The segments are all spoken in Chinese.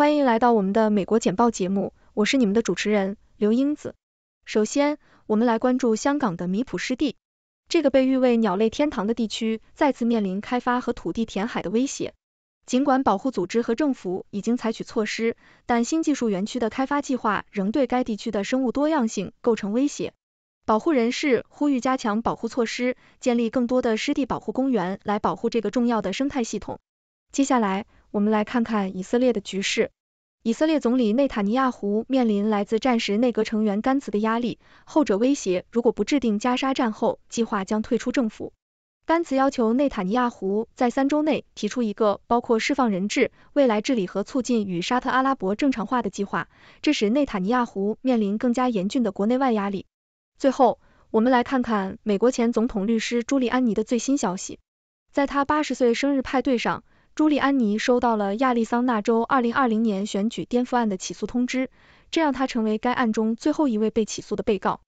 欢迎来到我们的美国简报节目，我是你们的主持人刘英子。首先，我们来关注香港的米埔湿地，这个被誉为鸟类天堂的地区再次面临开发和土地填海的威胁。尽管保护组织和政府已经采取措施，但新技术园区的开发计划仍对该地区的生物多样性构成威胁。保护人士呼吁加强保护措施，建立更多的湿地保护公园来保护这个重要的生态系统。接下来，我们来看看以色列的局势。以色列总理内塔尼亚胡面临来自战时内阁成员甘茨的压力，后者威胁如果不制定加沙战后计划，将退出政府。甘茨要求内塔尼亚胡在三周内提出一个包括释放人质、未来治理和促进与沙特阿拉伯正常化的计划，这使内塔尼亚胡面临更加严峻的国内外压力。最后，我们来看看美国前总统律师朱利安尼的最新消息，在他八十岁生日派对上。朱利安尼收到了亚利桑那州二零二零年选举颠覆案的起诉通知，这让他成为该案中最后一位被起诉的被告。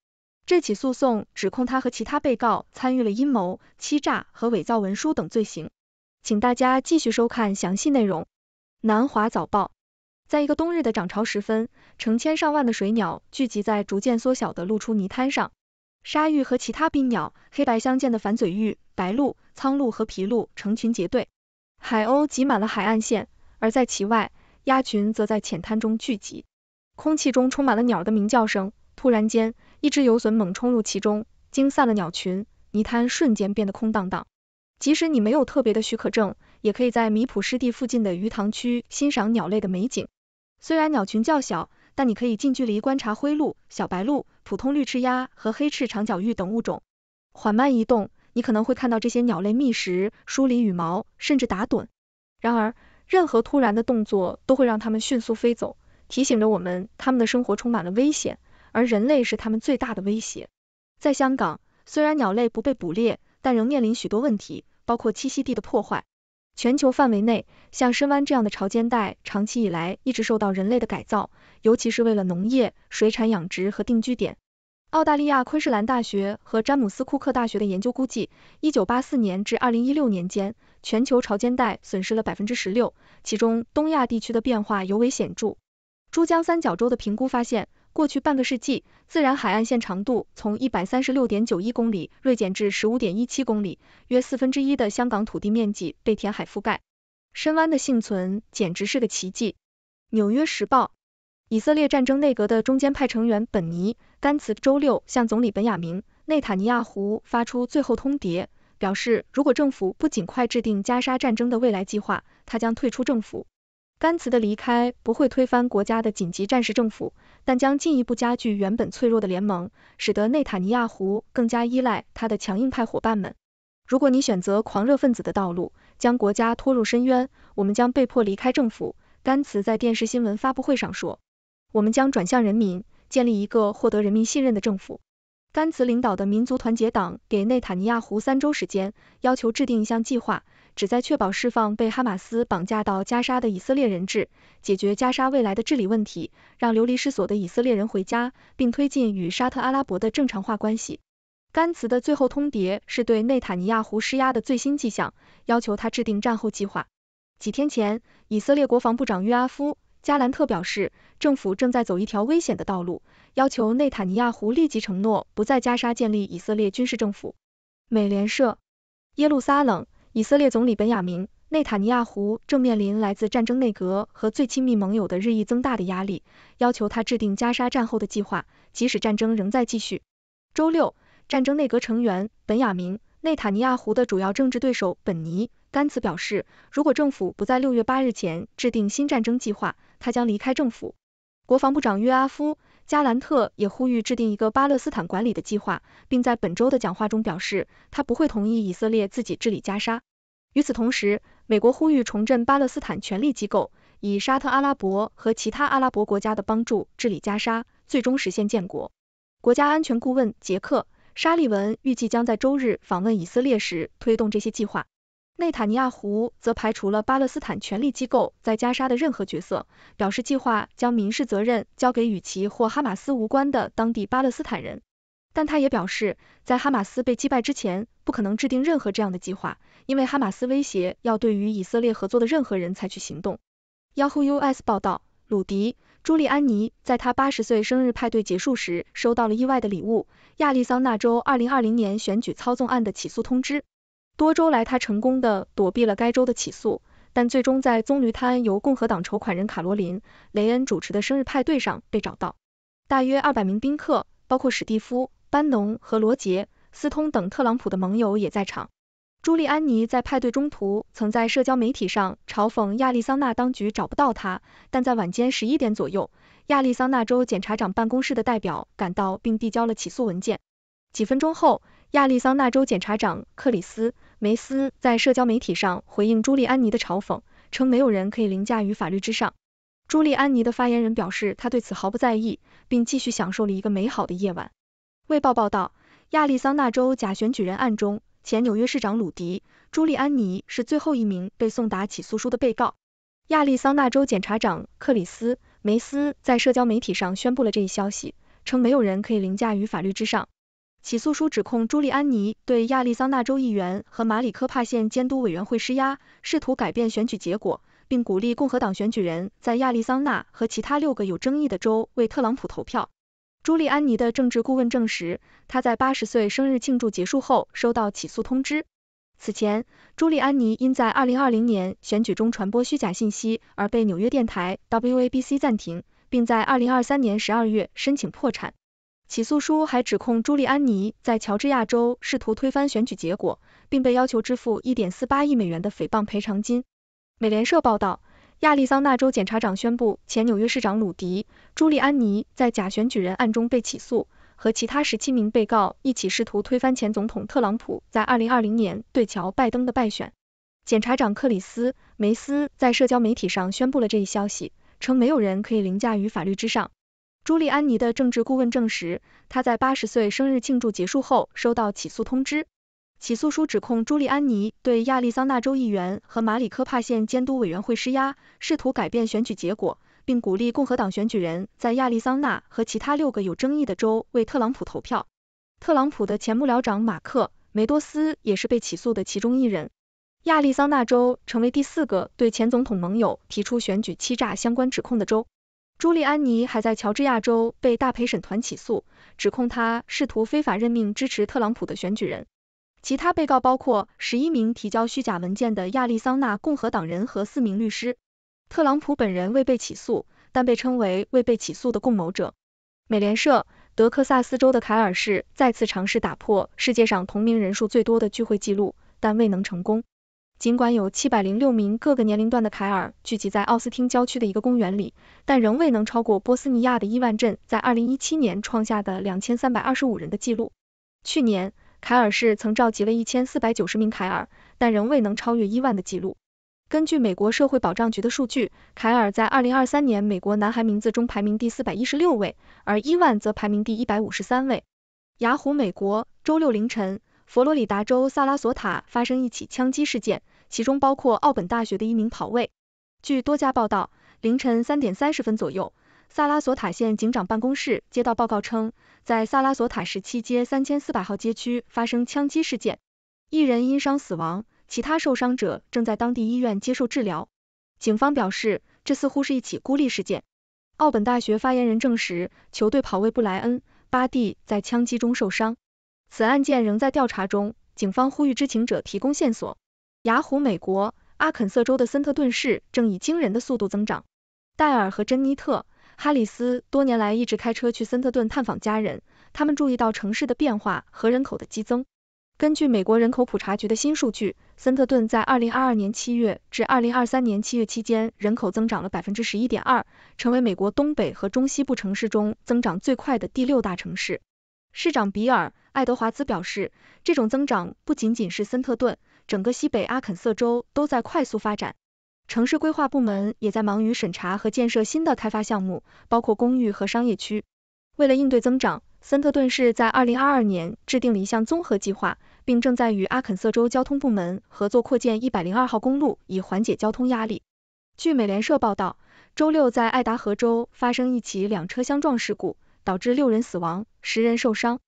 这起诉讼指控他和其他被告参与了阴谋、欺诈和伪造文书等罪行。请大家继续收看详细内容。南华早报，在一个冬日的涨潮时分，成千上万的水鸟聚集在逐渐缩小的露出泥滩上，鲨鱼和其他濒鸟，黑白相间的反嘴鹬、白鹭、苍鹭和琵鹭成群结队。海鸥挤满了海岸线，而在其外，鸭群则在浅滩中聚集。空气中充满了鸟的鸣叫声。突然间，一只游隼猛冲入其中，惊散了鸟群，泥滩瞬间变得空荡荡。即使你没有特别的许可证，也可以在米普湿地附近的鱼塘区欣赏鸟类的美景。虽然鸟群较小，但你可以近距离观察灰鹭、小白鹭、普通绿翅鸭和黑翅长脚鹬等物种。缓慢移动。你可能会看到这些鸟类觅食、梳理羽毛，甚至打盹。然而，任何突然的动作都会让它们迅速飞走，提醒着我们，它们的生活充满了危险，而人类是它们最大的威胁。在香港，虽然鸟类不被捕猎，但仍面临许多问题，包括栖息地的破坏。全球范围内，像深湾这样的潮间带，长期以来一直受到人类的改造，尤其是为了农业、水产养殖和定居点。澳大利亚昆士兰大学和詹姆斯库克大学的研究估计，一九八四年至二零一六年间，全球潮间带损失了百分之十六，其中东亚地区的变化尤为显著。珠江三角洲的评估发现，过去半个世纪，自然海岸线长度从一百三十六点九一公里锐减至十五点一七公里，约四分之一的香港土地面积被填海覆盖。深湾的幸存简直是个奇迹。纽约时报。以色列战争内阁的中间派成员本尼·甘茨周六向总理本雅明·内塔尼亚胡发出最后通牒，表示如果政府不尽快制定加沙战争的未来计划，他将退出政府。甘茨的离开不会推翻国家的紧急战时政府，但将进一步加剧原本脆弱的联盟，使得内塔尼亚胡更加依赖他的强硬派伙伴们。如果你选择狂热分子的道路，将国家拖入深渊，我们将被迫离开政府。甘茨在电视新闻发布会上说。我们将转向人民，建立一个获得人民信任的政府。甘茨领导的民族团结党给内塔尼亚胡三周时间，要求制定一项计划，旨在确保释放被哈马斯绑架到加沙的以色列人质，解决加沙未来的治理问题，让流离失所的以色列人回家，并推进与沙特阿拉伯的正常化关系。甘茨的最后通牒是对内塔尼亚胡施压的最新迹象，要求他制定战后计划。几天前，以色列国防部长约阿夫。加兰特表示，政府正在走一条危险的道路，要求内塔尼亚胡立即承诺不在加沙建立以色列军事政府。美联社，耶路撒冷，以色列总理本雅明·内塔尼亚胡正面临来自战争内阁和最亲密盟友的日益增大的压力，要求他制定加沙战后的计划，即使战争仍在继续。周六，战争内阁成员本雅明。内塔尼亚胡的主要政治对手本尼甘茨表示，如果政府不在六月八日前制定新战争计划，他将离开政府。国防部长约阿夫加兰特也呼吁制定一个巴勒斯坦管理的计划，并在本周的讲话中表示，他不会同意以色列自己治理加沙。与此同时，美国呼吁重振巴勒斯坦权力机构，以沙特阿拉伯和其他阿拉伯国家的帮助治理加沙，最终实现建国。国家安全顾问杰克。沙利文预计将在周日访问以色列时推动这些计划。内塔尼亚胡则排除了巴勒斯坦权力机构在加沙的任何角色，表示计划将民事责任交给与其或哈马斯无关的当地巴勒斯坦人。但他也表示，在哈马斯被击败之前，不可能制定任何这样的计划，因为哈马斯威胁要对与以色列合作的任何人采取行动。Yahoo US 报道，鲁迪。朱莉安妮在她八十岁生日派对结束时，收到了意外的礼物——亚利桑那州二零二零年选举操纵案的起诉通知。多周来，他成功的躲避了该州的起诉，但最终在棕榈滩由共和党筹款人卡罗琳·雷恩主持的生日派对上被找到。大约二百名宾客，包括史蒂夫·班农和罗杰·斯通等特朗普的盟友也在场。朱莉安妮在派对中途曾在社交媒体上嘲讽亚利桑那当局找不到她，但在晚间十一点左右，亚利桑那州检察长办公室的代表赶到并递交了起诉文件。几分钟后，亚利桑那州检察长克里斯·梅斯在社交媒体上回应朱莉安妮的嘲讽，称没有人可以凌驾于法律之上。朱莉安妮的发言人表示，他对此毫不在意，并继续享受了一个美好的夜晚。《卫报》报道，亚利桑那州假选举人案中。前纽约市长鲁迪·朱利安尼是最后一名被送达起诉书的被告。亚利桑那州检察长克里斯·梅斯在社交媒体上宣布了这一消息，称没有人可以凌驾于法律之上。起诉书指控朱利安尼对亚利桑那州议员和马里科帕县监督委员会施压，试图改变选举结果，并鼓励共和党选举人在亚利桑那和其他六个有争议的州为特朗普投票。朱利安尼的政治顾问证实，他在八十岁生日庆祝结束后收到起诉通知。此前，朱利安尼因在二零二零年选举中传播虚假信息而被纽约电台 WABC 暂停，并在二零二三年十二月申请破产。起诉书还指控朱利安尼在乔治亚州试图推翻选举结果，并被要求支付一点四八亿美元的诽谤赔偿金。美联社报道。亚利桑那州检察长宣布，前纽约市长鲁迪·朱利安尼在假选举人案中被起诉，和其他十七名被告一起试图推翻前总统特朗普在二零二零年对乔·拜登的败选。检察长克里斯·梅斯在社交媒体上宣布了这一消息，称没有人可以凌驾于法律之上。朱利安尼的政治顾问证实，他在八十岁生日庆祝结束后收到起诉通知。起诉书指控朱利安尼对亚利桑那州议员和马里科帕县监督委员会施压，试图改变选举结果，并鼓励共和党选举人在亚利桑那和其他六个有争议的州为特朗普投票。特朗普的前幕僚长马克·梅多斯也是被起诉的其中一人。亚利桑那州成为第四个对前总统盟友提出选举欺诈相关指控的州。朱利安尼还在乔治亚州被大陪审团起诉，指控他试图非法任命支持特朗普的选举人。其他被告包括十一名提交虚假文件的亚利桑那共和党人和四名律师。特朗普本人未被起诉，但被称为未被起诉的共谋者。美联社，德克萨斯州的凯尔市再次尝试打破世界上同名人数最多的聚会记录，但未能成功。尽管有七百零六名各个年龄段的凯尔聚集在奥斯汀郊区的一个公园里，但仍未能超过波斯尼亚的伊万镇在二零一七年创下的两千三百二十五人的记录。去年。凯尔市曾召集了1490名凯尔，但仍未能超越伊万的记录。根据美国社会保障局的数据，凯尔在2023年美国男孩名字中排名第四百一十六位，而伊万则排名第一百五十三位。雅虎美国，周六凌晨，佛罗里达州萨拉索塔发生一起枪击事件，其中包括奥本大学的一名跑卫。据多家报道，凌晨三点三十分左右。萨拉索塔县警长办公室接到报告称，在萨拉索塔十七街三千四百号街区发生枪击事件，一人因伤死亡，其他受伤者正在当地医院接受治疗。警方表示，这似乎是一起孤立事件。奥本大学发言人证实，球队跑位布莱恩·巴蒂在枪击中受伤。此案件仍在调查中，警方呼吁知情者提供线索。雅虎美国，阿肯色州的森特顿市正以惊人的速度增长。戴尔和珍妮特。哈里斯多年来一直开车去森特顿探访家人，他们注意到城市的变化和人口的激增。根据美国人口普查局的新数据，森特顿在二零二二年七月至二零二三年七月期间，人口增长了百分之十一点二，成为美国东北和中西部城市中增长最快的第六大城市。市长比尔·爱德华兹表示，这种增长不仅仅是森特顿，整个西北阿肯色州都在快速发展。城市规划部门也在忙于审查和建设新的开发项目，包括公寓和商业区。为了应对增长，森特顿市在二零二二年制定了一项综合计划，并正在与阿肯色州交通部门合作扩建一百零二号公路，以缓解交通压力。据美联社报道，周六在爱达荷州发生一起两车相撞事故，导致六人死亡，十人受伤。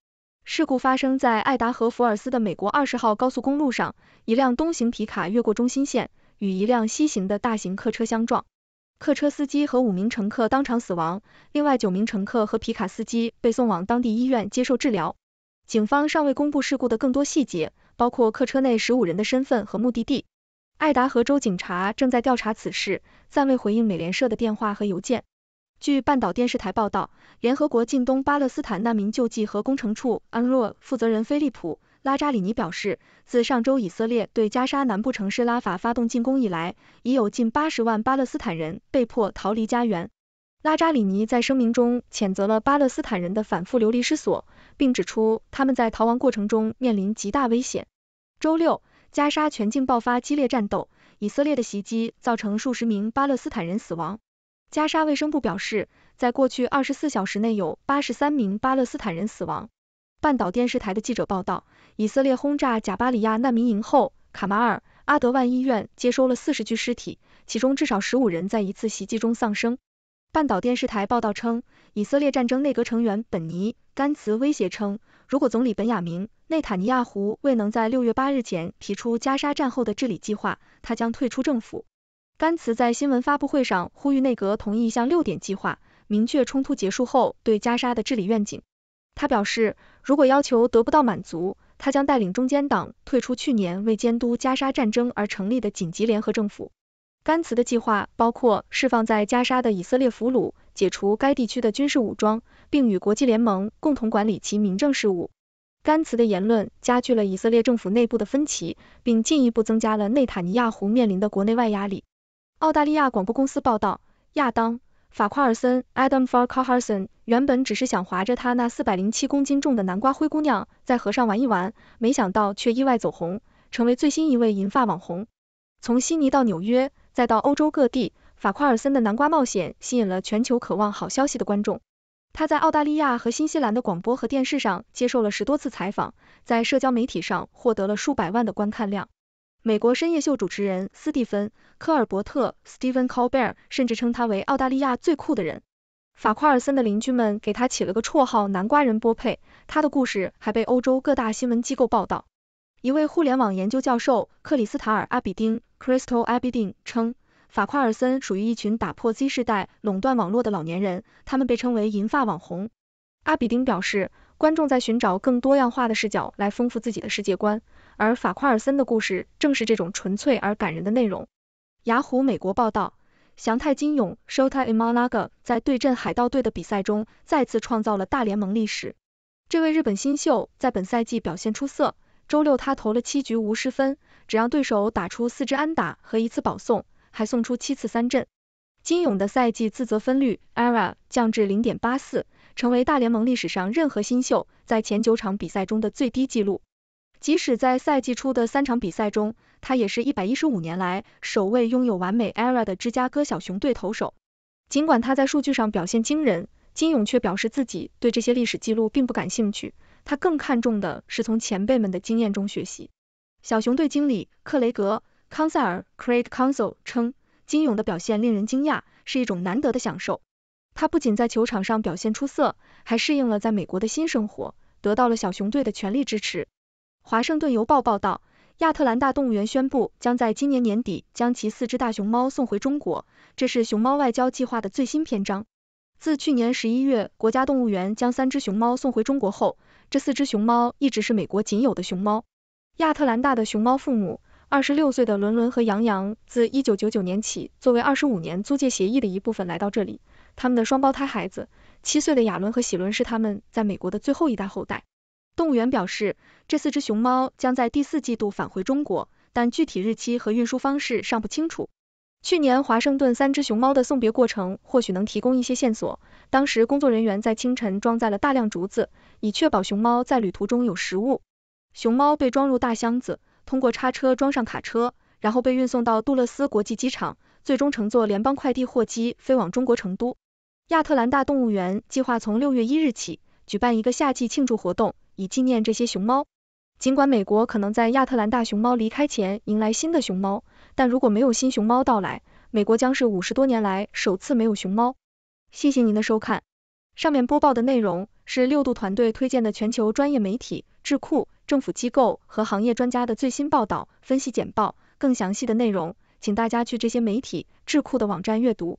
事故发生在爱达荷福尔斯的美国二十号高速公路上，一辆东行皮卡越过中心线。与一辆西行的大型客车相撞，客车司机和五名乘客当场死亡，另外九名乘客和皮卡司机被送往当地医院接受治疗。警方尚未公布事故的更多细节，包括客车内十五人的身份和目的地。爱达荷州警察正在调查此事，暂未回应美联社的电话和邮件。据半岛电视台报道，联合国近东巴勒斯坦难民救济和工程处安洛负责人菲利普。拉扎里尼表示，自上周以色列对加沙南部城市拉法发动进攻以来，已有近八十万巴勒斯坦人被迫逃离家园。拉扎里尼在声明中谴责了巴勒斯坦人的反复流离失所，并指出他们在逃亡过程中面临极大危险。周六，加沙全境爆发激烈战斗，以色列的袭击造成数十名巴勒斯坦人死亡。加沙卫生部表示，在过去二十四小时内有八十三名巴勒斯坦人死亡。半岛电视台的记者报道，以色列轰炸贾巴里亚难民营后，卡马尔阿德万医院接收了四十具尸体，其中至少十五人在一次袭击中丧生。半岛电视台报道称，以色列战争内阁成员本尼甘茨威胁称，如果总理本雅明内塔尼亚胡未能在六月八日前提出加沙战后的治理计划，他将退出政府。甘茨在新闻发布会上呼吁内阁同意一项六点计划，明确冲突结束后对加沙的治理愿景。他表示。如果要求得不到满足，他将带领中间党退出去年为监督加沙战争而成立的紧急联合政府。甘茨的计划包括释放在加沙的以色列俘虏，解除该地区的军事武装，并与国际联盟共同管理其民政事务。甘茨的言论加剧了以色列政府内部的分歧，并进一步增加了内塔尼亚胡面临的国内外压力。澳大利亚广播公司报道，亚当。法夸尔森 Adam Far c a r h a r s o n 原本只是想划着他那四百零七公斤重的南瓜灰姑娘在河上玩一玩，没想到却意外走红，成为最新一位银发网红。从悉尼到纽约，再到欧洲各地，法夸尔森的南瓜冒险吸引了全球渴望好消息的观众。他在澳大利亚和新西兰的广播和电视上接受了十多次采访，在社交媒体上获得了数百万的观看量。美国深夜秀主持人斯蒂芬·科尔伯特 （Stephen Colbert） 甚至称他为澳大利亚最酷的人。法夸尔森的邻居们给他起了个绰号“南瓜人波佩”，他的故事还被欧洲各大新闻机构报道。一位互联网研究教授克里斯塔尔·阿比丁 （Crystal a b i d i n 称，法夸尔森属于一群打破 Z 世代垄断网络的老年人，他们被称为“银发网红”。阿比丁表示。观众在寻找更多样化的视角来丰富自己的世界观，而法夸尔森的故事正是这种纯粹而感人的内容。雅虎美国报道，翔太金勇 （Shota i m a l a g a 在对阵海盗队的比赛中再次创造了大联盟历史。这位日本新秀在本赛季表现出色，周六他投了七局无失分，只让对手打出四支安打和一次保送，还送出七次三振。金勇的赛季自责分率 （ERA） 降至零点八四。成为大联盟历史上任何新秀在前九场比赛中的最低纪录。即使在赛季初的三场比赛中，他也是一百一十五年来首位拥有完美 ERA 的芝加哥小熊队投手。尽管他在数据上表现惊人，金勇却表示自己对这些历史记录并不感兴趣，他更看重的是从前辈们的经验中学习。小熊队经理克雷格·康塞尔 （Craig Cancel） 称，金勇的表现令人惊讶，是一种难得的享受。他不仅在球场上表现出色，还适应了在美国的新生活，得到了小熊队的全力支持。华盛顿邮报报道，亚特兰大动物园宣布将在今年年底将其四只大熊猫送回中国，这是熊猫外交计划的最新篇章。自去年十一月国家动物园将三只熊猫送回中国后，这四只熊猫一直是美国仅有的熊猫。亚特兰大的熊猫父母，二十六岁的伦伦和杨洋，自一九九九年起作为二十五年租借协议的一部分来到这里。他们的双胞胎孩子，七岁的亚伦和喜伦是他们在美国的最后一代后代。动物园表示，这四只熊猫将在第四季度返回中国，但具体日期和运输方式尚不清楚。去年华盛顿三只熊猫的送别过程或许能提供一些线索。当时工作人员在清晨装载了大量竹子，以确保熊猫在旅途中有食物。熊猫被装入大箱子，通过叉车装上卡车，然后被运送到杜勒斯国际机场，最终乘坐联邦快递货机飞往中国成都。亚特兰大动物园计划从六月一日起举办一个夏季庆祝活动，以纪念这些熊猫。尽管美国可能在亚特兰大熊猫离开前迎来新的熊猫，但如果没有新熊猫到来，美国将是五十多年来首次没有熊猫。谢谢您的收看，上面播报的内容是六度团队推荐的全球专业媒体、智库、政府机构和行业专家的最新报道、分析简报。更详细的内容，请大家去这些媒体、智库的网站阅读。